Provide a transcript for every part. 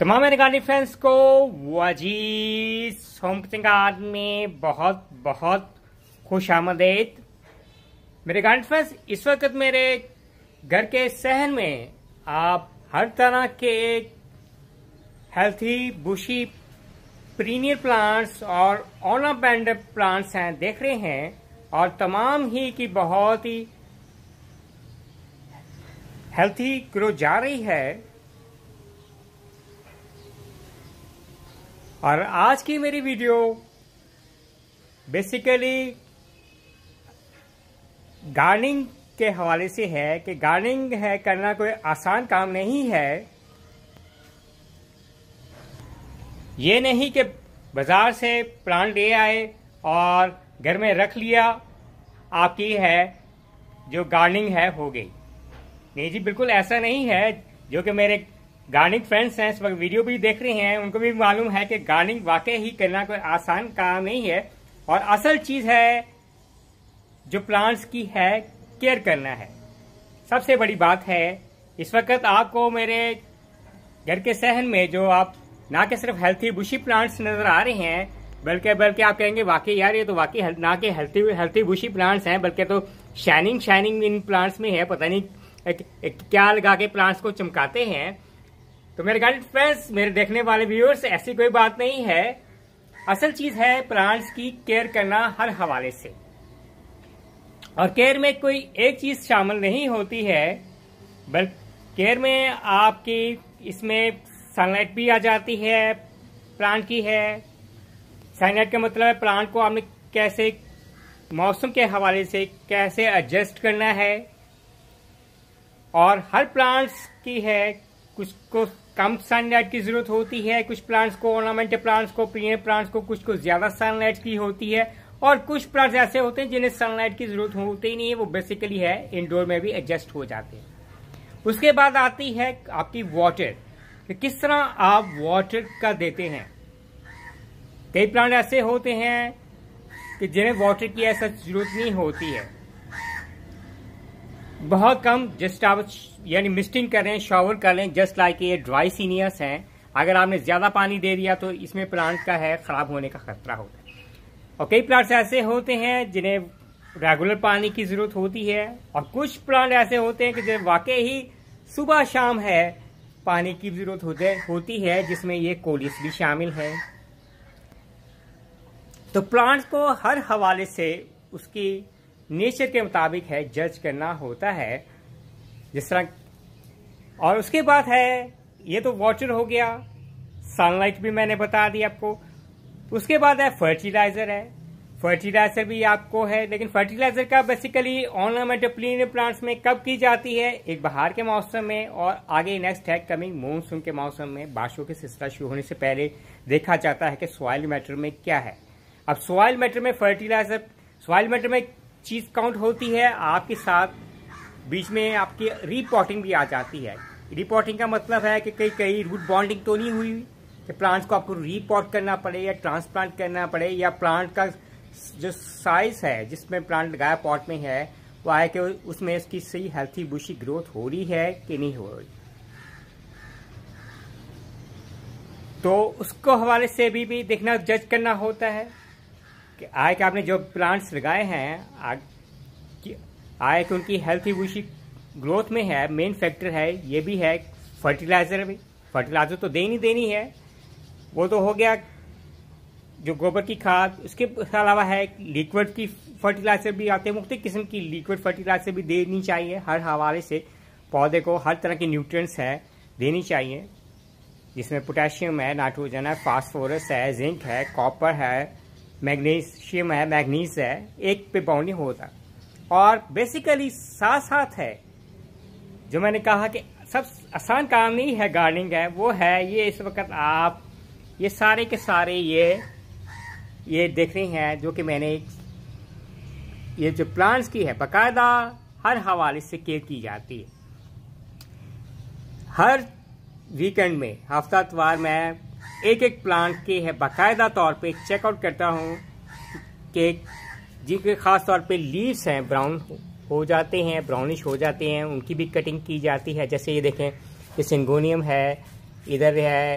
तमाम अमेरिकानी फैंस को वजी सिंह आदमी बहुत बहुत खुश आमदेद मेरे गांड फैंस इस वक्त मेरे घर के शहर में आप हर तरह के हेल्थी बुशी प्रीमियर प्लांट्स और बैंड प्लांट्स हैं देख रहे हैं और तमाम ही की बहुत ही हेल्थी ग्रो जा रही है और आज की मेरी वीडियो बेसिकली गार्डनिंग के हवाले से है कि गार्डनिंग है करना कोई आसान काम नहीं है ये नहीं कि बाज़ार से प्लांट ले आए और घर में रख लिया आपकी है जो गार्डनिंग है हो गई नहीं जी बिल्कुल ऐसा नहीं है जो कि मेरे गार्निंग फ्रेंड्स हैं इस वक्त वीडियो भी देख रहे हैं उनको भी मालूम है कि गार्निंग वाकई ही करना कोई आसान काम नहीं है और असल चीज है जो प्लांट्स की है केयर करना है सबसे बड़ी बात है इस वक्त आपको मेरे घर के सहन में जो आप ना के सिर्फ हेल्थी बुशी प्लांट्स नजर आ रहे हैं बल्कि बल्कि आप कहेंगे वाकई यार ये तो वाकई ना के हेल्थी हेल्थी बुशी प्लांट्स हैं बल्कि तो शाइनिंग शाइनिंग इन प्लांट्स में है पता नहीं क्या लगा के प्लांट्स को चमकाते हैं तो मेरे गाइड फ्रेंड्स मेरे देखने वाले व्यूअर्स ऐसी कोई बात नहीं है असल चीज है प्लांट्स की केयर करना हर हवाले से और केयर में कोई एक चीज शामिल नहीं होती है बल्कि केयर में आपकी इसमें सनलाइट भी आ जाती है प्लांट की है सनलाइट का मतलब है प्लांट को आपने कैसे मौसम के हवाले से कैसे एडजस्ट करना है और हर प्लांट्स की है कुछ को कम सनलाइट की जरूरत होती है कुछ प्लांट्स को ऑर्नामेंट प्लांट्स को प्रिय प्लांट्स को कुछ को ज्यादा सनलाइट की होती है और कुछ प्लांट्स ऐसे होते हैं जिन्हें सनलाइट की जरूरत होती ही नहीं है वो बेसिकली है इंडोर में भी एडजस्ट हो जाते हैं उसके बाद आती है आपकी वाटर कि किस तरह आप वाटर का देते हैं कई प्लांट ऐसे होते हैं कि जिन्हें वाटर की ऐसा जरूरत नहीं होती है बहुत कम जस्ट आप यानी मिस्टिंग कर रहे हैं शॉवर कर लें जस्ट लाइक ये ड्राई सीनियर्स हैं अगर आपने ज़्यादा पानी दे दिया तो इसमें प्लांट का है ख़राब होने का खतरा होता है और कई प्लांट्स ऐसे होते हैं जिन्हें रेगुलर पानी की ज़रूरत होती है और कुछ प्लांट ऐसे होते हैं कि जो वाकई ही सुबह शाम है पानी की ज़रूरत होते होती है जिसमें ये कोलिस भी शामिल है तो प्लांट्स को हर हवाले से उसकी नेचर के मुताबिक है जज करना होता है जिस तरह और उसके बाद है ये तो वाटर हो गया सनलाइट भी मैंने बता दी आपको उसके बाद है फर्टिलाइजर है फर्टिलाइजर भी आपको है लेकिन फर्टिलाइजर का बेसिकली ऑर्नामेंटल प्लिनियर प्लांट्स में कब की जाती है एक बहार के मौसम में और आगे नेक्स्ट है कमिंग मॉनसून के मौसम में बारिशों के सिलसिला शुरू होने से पहले देखा जाता है कि सॉइल मैटर में क्या है अब सॉइल मैटर में फर्टिलाइजर सॉइल मैटर में चीज़ काउंट होती है आपके साथ बीच में आपकी रिपोर्टिंग भी आ जाती है रिपोर्टिंग का मतलब है कि कहीं कहीं रूट बॉन्डिंग तो नहीं हुई कि प्लांट को आपको रिपोर्ट करना पड़े या ट्रांसप्लांट करना पड़े या प्लांट का जो साइज है जिसमें प्लांट लगाया पॉट में है वो आया कि उसमें इसकी सही हेल्थी बुशी ग्रोथ हो रही है कि नहीं हो रही तो उसको हवाले से भी, भी देखना जज करना होता है कि के आपने जो प्लांट्स लगाए हैं आए कि के उनकी हेल्थी बुशी ग्रोथ में है मेन फैक्टर है ये भी है फर्टिलाइज़र भी फर्टिलाइज़र तो देनी देनी है वो तो हो गया जो गोबर की खाद उसके अलावा है लिक्विड की फर्टिलाइजर भी आते हैं मुख्तिक किस्म की लिक्विड फर्टिलाइजर भी देनी चाहिए हर हवाले से पौधे को हर तरह के न्यूट्रिएंट्स है देनी चाहिए जिसमें पोटेशियम है नाइट्रोजन है फास्फोरस है जिंक है कॉपर है मैग्नीशियम है मैग्नीस है एक पे बाउंड नहीं होता और बेसिकली साथ साथ है जो मैंने कहा कि सब आसान काम नहीं है गार्डनिंग है वो है ये इस वक्त आप ये सारे के सारे ये ये देख रहे हैं जो कि मैंने ये जो प्लांट्स की है बकायदा हर हवाले से केयर की जाती है हर वीकेंड में तवार मैं एक एक प्लांट के है बाकायदा तौर पे चेकआउट करता हूँ कि जिनके ख़ास तौर पे लीव्स हैं ब्राउन हो जाते हैं ब्राउनिश हो जाते हैं उनकी भी कटिंग की जाती है जैसे ये देखें ये सिंगोनियम है इधर है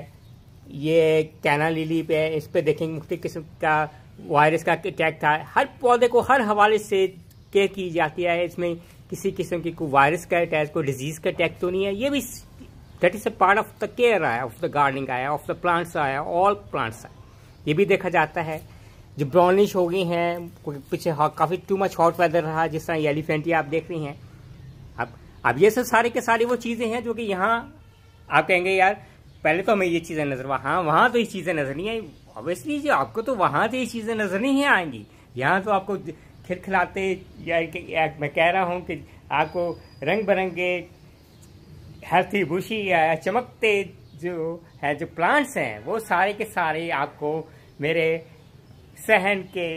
ये कैना लिली पे इस पर देखें मुख्त किस्म का वायरस का अटैक था हर पौधे को हर हवाले से केयर की जाती है इसमें किसी किस्म की कोई वायरस का अटैक कोई डिजीज़ का अटैक तो नहीं है ये भी that is a part of the care आया ऑफ द गार्डनिंग आया ऑफ द प्लांट्स आया ऑल प्लांट्स आया ये भी देखा जाता है जो ब्राउनिश हो गई हैं पीछे काफ़ी टू मच हॉट वेदर रहा जिस तरह एलिफेंटी आप देख रही हैं अब अब ये सब सारे के सारे वो चीज़ें हैं जो कि यहाँ आप कहेंगे यार पहले तो हमें ये चीज़ें नजर हाँ वहाँ तो ये चीज़ें नजर नहीं आई ऑब्वियसली जी आपको तो वहाँ तो ये चीज़ें नजर नहीं आएंगी यहाँ तो आपको खिलखिलाते या मैं कह रहा हूँ कि आपको रंग बिरंगे हेल्थी भूसी या चमकते जो है जो प्लांट्स हैं वो सारे के सारे आपको मेरे सहन के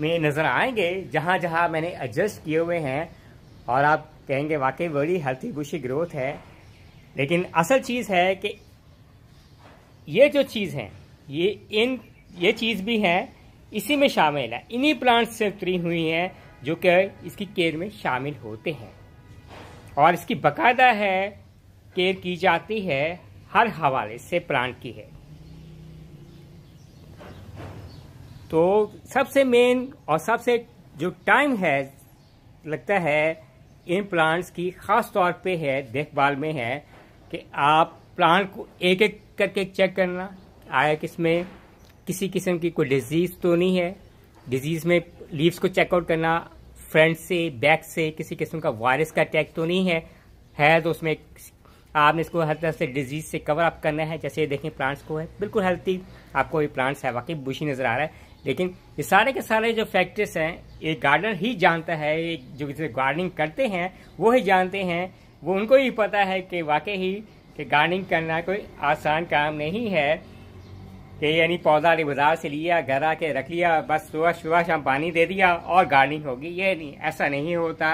में नज़र आएंगे जहाँ जहाँ मैंने एडजस्ट किए हुए हैं और आप कहेंगे वाकई बड़ी हेल्थी बुशी ग्रोथ है लेकिन असल चीज़ है कि ये जो चीज़ हैं ये इन ये चीज़ भी है इसी में शामिल है इन्हीं प्लांट्स से उतरी हुई हैं जो कि इसकी केयर में शामिल होते हैं और इसकी बाकायदा है केयर की जाती है हर हवाले से प्लांट की है तो सबसे मेन और सबसे जो टाइम है लगता है इन प्लांट्स की खास तौर पे है देखभाल में है कि आप प्लांट को एक एक करके चेक करना आया किसमें किसी किस्म की कोई डिजीज़ तो नहीं है डिजीज़ में लीव्स को चेकआउट करना फ्रंट से बैक से किसी किस्म का वायरस का अटैक तो नहीं है है तो उसमें आपने इसको हर तरह से डिजीज से कवर अप करना है जैसे देखें प्लांट्स को है बिल्कुल हेल्थी आपको ये प्लांट्स है वाकई बुशी नज़र आ रहा है लेकिन ये सारे के सारे जो फैक्टर्स हैं एक गार्डनर ही जानता है जो किसी गार्डनिंग करते हैं वो ही जानते हैं वो उनको ही पता है कि वाकई ही कि गार्डनिंग करना कोई आसान काम नहीं है कि यानी पौधा बाजार से लिया घर आके रख लिया बस सुबह सुबह शाम पानी दे दिया और गार्डनिंग होगी ये नहीं ऐसा नहीं होता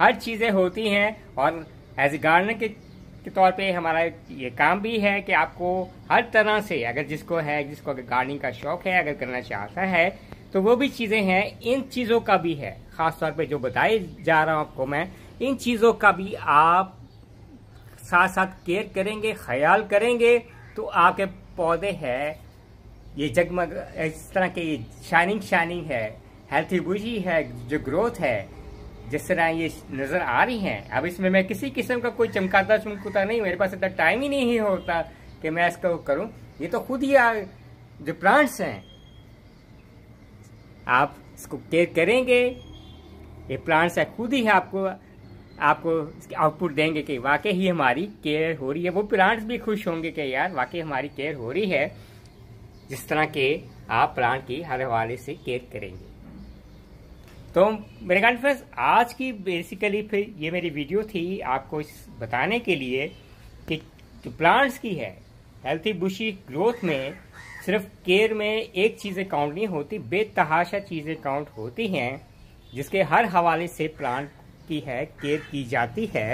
हर चीज़ें होती हैं और एज ए गार्डनर के, के तौर पे हमारा ये काम भी है कि आपको हर तरह से अगर जिसको है जिसको अगर गार्डनिंग का शौक है अगर करना चाहता है तो वो भी चीज़ें हैं इन चीज़ों का भी है ख़ास तौर जो बताए जा रहा हूँ आपको मैं इन चीज़ों का भी आप साथ साथ केयर करेंगे ख्याल करेंगे तो आपके पौधे हैं ये जगमग इस तरह के ये शाइनिंग शाइनिंग है हेल्थी बूजी है जो ग्रोथ है जिस तरह ये नज़र आ रही हैं अब इसमें मैं किसी किस्म का कोई चमकाता चमकता नहीं मेरे पास इतना टाइम ही नहीं होता कि मैं इसको करूं ये तो खुद ही जो प्लांट्स हैं आप इसको केयर करेंगे ये प्लांट्स है खुद ही आपको आपको आउटपुट देंगे कि वाकई ही हमारी केयर हो रही है वो प्लांट्स भी खुश होंगे कि यार वाकई हमारी केयर हो रही है जिस तरह के आप प्राण की हर हवाले से केयर करेंगे तो मेरे ख्याल फ्रेंड्स आज की बेसिकली फिर ये मेरी वीडियो थी आपको इस बताने के लिए कि जो प्लांट्स की है हेल्थी बुशी ग्रोथ में सिर्फ केयर में एक चीज़ काउंट नहीं होती बेतहाशा चीज़ें काउंट होती हैं जिसके हर हवाले से प्लांट की है केयर की जाती है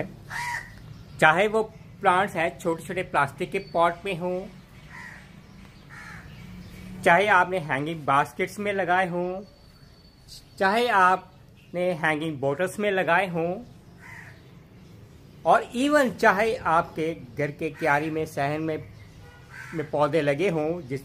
चाहे वो प्लांट्स है छोटे छोटे प्लास्टिक के पॉट में हों चाहे आपने हैंगिंग बास्केट्स में लगाए हों चाहे आपने हैंगिंग बोटल्स में लगाए हों और इवन चाहे आपके घर के क्यारी में सहन में में पौधे लगे हों जिस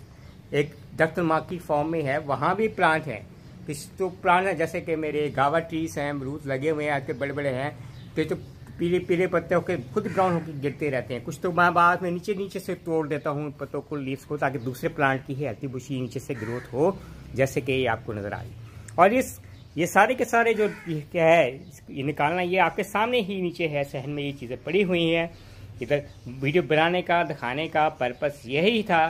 एक दख्तमा की फॉर्म में है वहाँ भी प्लांट हैं कुछ तो प्लांट हैं जैसे कि मेरे गावा ट्रीज हैं अमरूद लगे हुए हैं आजकल बड़े बड़े हैं तो, तो पीले पीले पत्ते होकर खुद ब्राउन होकर गिरते रहते हैं कुछ तो मैं बाद में नीचे नीचे से तोड़ देता हूँ पत्तों को लीव्स को ताकि दूसरे प्लांट की हेल्थी बुशी नीचे से ग्रोथ हो जैसे कि ये आपको नज़र आ रही और इस ये सारे के सारे जो है ये निकालना ये आपके सामने ही नीचे है सहन में ये चीज़ें पड़ी हुई हैं इधर वीडियो बनाने का दिखाने का पर्पस यही था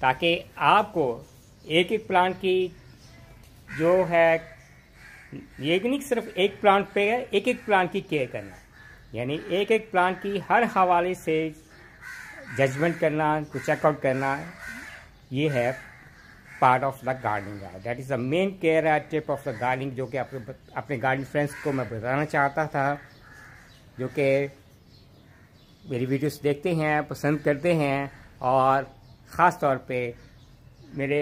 ताकि आपको एक एक प्लांट की जो है ये नहीं सिर्फ एक प्लांट पे है एक एक प्लांट की केयर करना यानी एक एक प्लांट की हर हवाले से जजमेंट करना को चेकआउट करना ये है part of the gardening that is the main care है टिप ऑफ द गार्डनिंग जो कि आप अपने गार्डनिंग फ्रेंड्स को मैं बताना चाहता था जो कि मेरी वीडियोस देखते हैं पसंद करते हैं और ख़ास तौर पे मेरे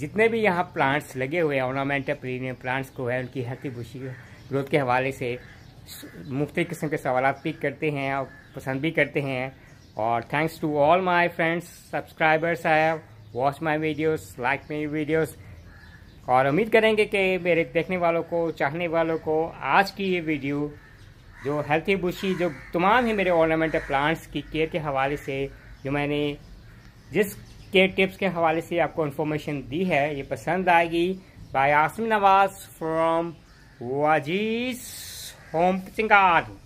जितने भी यहाँ प्लांट्स लगे हुए हैं ऑर्नामेंटल प्रीमियम प्लांट्स को है उनकी हल्की बुशी ग्रोथ के हवाले से मुख्त किस्म के सवाल पिक करते हैं और पसंद भी करते हैं और thanks to all my friends subscribers I watch my videos like मेरी वीडियोस और उम्मीद करेंगे कि मेरे देखने वालों को चाहने वालों को आज की ये वीडियो जो हेल्थी बुशी जो तमाम ही मेरे ऑर्नामेंट प्लांट्स की केयर के हवाले से जो मैंने जिस केयर टिप्स के हवाले से आपको इन्फॉर्मेशन दी है ये पसंद आएगी by Asam Nawaz from Wajiz Home Singado.